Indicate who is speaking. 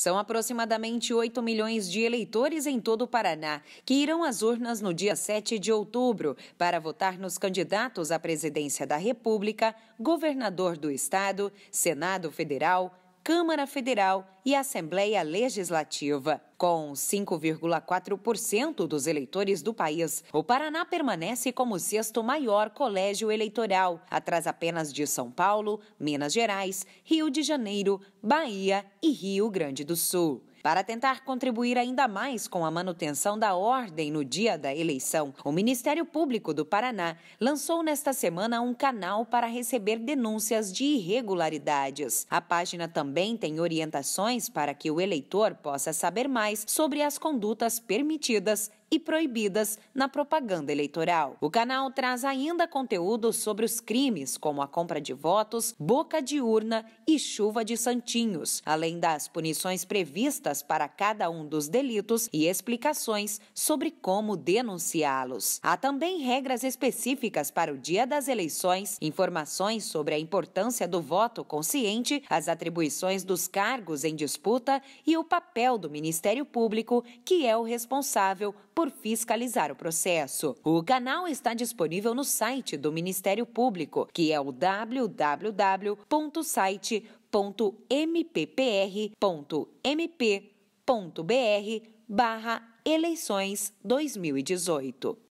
Speaker 1: São aproximadamente 8 milhões de eleitores em todo o Paraná que irão às urnas no dia 7 de outubro para votar nos candidatos à presidência da República, governador do Estado, Senado Federal, Câmara Federal e Assembleia Legislativa. Com 5,4% dos eleitores do país, o Paraná permanece como o sexto maior colégio eleitoral, atrás apenas de São Paulo, Minas Gerais, Rio de Janeiro, Bahia e Rio Grande do Sul. Para tentar contribuir ainda mais com a manutenção da ordem no dia da eleição, o Ministério Público do Paraná lançou nesta semana um canal para receber denúncias de irregularidades. A página também tem orientações para que o eleitor possa saber mais sobre as condutas permitidas e proibidas na propaganda eleitoral. O canal traz ainda conteúdo sobre os crimes, como a compra de votos, boca de urna e chuva de santinhos, além das punições previstas para cada um dos delitos e explicações sobre como denunciá-los. Há também regras específicas para o dia das eleições, informações sobre a importância do voto consciente, as atribuições dos cargos em disputa e o papel do Ministério Público, que é o responsável por fiscalizar o processo. O canal está disponível no site do Ministério Público, que é o www.site.com mpprmpbr barra eleições 2018.